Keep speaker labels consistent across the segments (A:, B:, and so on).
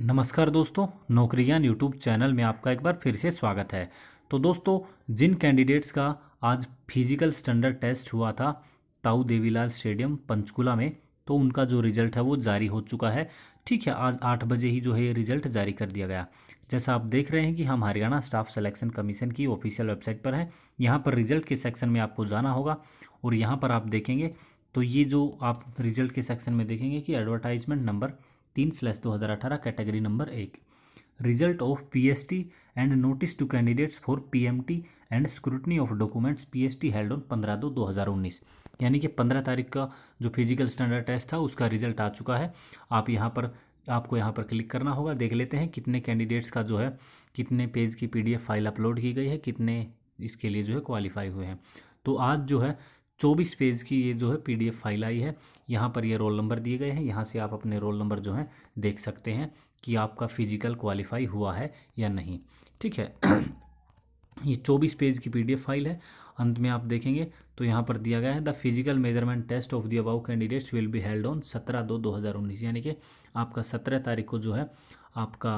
A: नमस्कार दोस्तों नौकरी ज्ञान यूट्यूब चैनल में आपका एक बार फिर से स्वागत है तो दोस्तों जिन कैंडिडेट्स का आज फिजिकल स्टैंडर्ड टेस्ट हुआ था ताऊ देवीलाल स्टेडियम पंचकुला में तो उनका जो रिजल्ट है वो जारी हो चुका है ठीक है आज आठ बजे ही जो है ये रिजल्ट जारी कर दिया गया जैसा आप देख रहे हैं कि हम हरियाणा स्टाफ सिलेक्शन कमीशन की ऑफिशियल वेबसाइट पर हैं यहाँ पर रिजल्ट के सेक्शन में आपको जाना होगा और यहाँ पर आप देखेंगे तो ये जो आप रिजल्ट के सेक्शन में देखेंगे कि एडवर्टाइजमेंट नंबर तीन स्लैस दो हज़ार अठारह कैटेगरी नंबर एक result of PST and notice to candidates for PMT and scrutiny of documents PST held on पंद्रह दो दो हज़ार उन्नीस यानी कि पंद्रह तारीख का जो फिजिकल स्टैंडर्ड टेस्ट था उसका रिजल्ट आ चुका है आप यहाँ पर आपको यहाँ पर क्लिक करना होगा देख लेते हैं कितने कैंडिडेट्स का जो है कितने पेज की पीडीएफ फाइल अपलोड की गई है कितने इसके लिए जो है क्वालिफाई हुए हैं तो आज जो है चौबीस पेज की ये जो है पीडीएफ फाइल आई है यहाँ पर ये रोल नंबर दिए गए हैं यहाँ से आप अपने रोल नंबर जो हैं देख सकते हैं कि आपका फिजिकल क्वालिफाई हुआ है या नहीं ठीक है ये चौबीस पेज की पीडीएफ फाइल है अंत में आप देखेंगे तो यहाँ पर दिया गया है the physical measurement test of the above candidates will be held on सत्रह दो दो हज़ार उन्नीस यानी कि आपका सत्रह तारीख को जो है आपका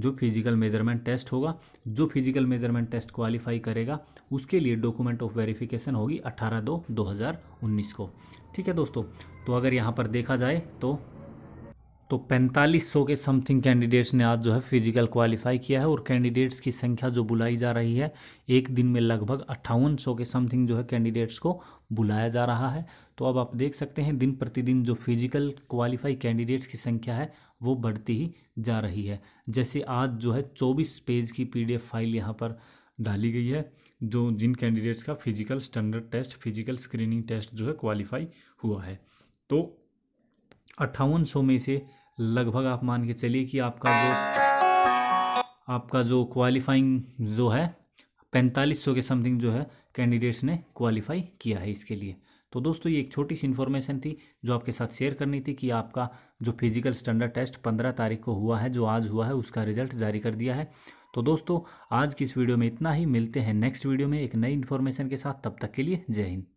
A: जो फिजिकल मेजरमेंट टेस्ट होगा जो फिजिकल मेजरमेंट टेस्ट क्वालिफाई करेगा उसके लिए डॉक्यूमेंट ऑफ वेरिफिकेशन होगी अट्ठारह दो दो हज़ार उन्नीस को ठीक है दोस्तों तो अगर यहाँ पर देखा जाए तो तो 4500 के समथिंग कैंडिडेट्स ने आज जो है फिजिकल क्वालिफाई किया है और कैंडिडेट्स की संख्या जो बुलाई जा रही है एक दिन में लगभग अट्ठावन के समथिंग जो है कैंडिडेट्स को बुलाया जा रहा है तो अब आप देख सकते हैं दिन प्रतिदिन जो फिजिकल क्वालिफाई कैंडिडेट्स की संख्या है वो बढ़ती ही जा रही है जैसे आज जो है चौबीस पेज की पी फाइल यहाँ पर डाली गई है जो जिन कैंडिडेट्स का physical standard test physical screening test जो है क्वालिफाई हुआ है तो अट्ठावन सौ में से लगभग आप मान के चलिए कि आपका जो आपका जो क्वालिफाइंग जो है पैंतालीस सौ के समथिंग जो है कैंडिडेट्स ने क्वालिफाई किया है इसके लिए तो दोस्तों ये एक छोटी सी इन्फॉर्मेशन थी जो आपके साथ शेयर करनी थी कि आपका जो फिजिकल स्टैंडर्ड टेस्ट पंद्रह तारीख को हुआ है जो आज हुआ है उसका रिजल्ट जारी कर दिया है तो दोस्तों आज की इस वीडियो में इतना ही मिलते हैं नेक्स्ट वीडियो में एक नई इन्फॉर्मेशन के साथ तब तक के लिए जय हिंद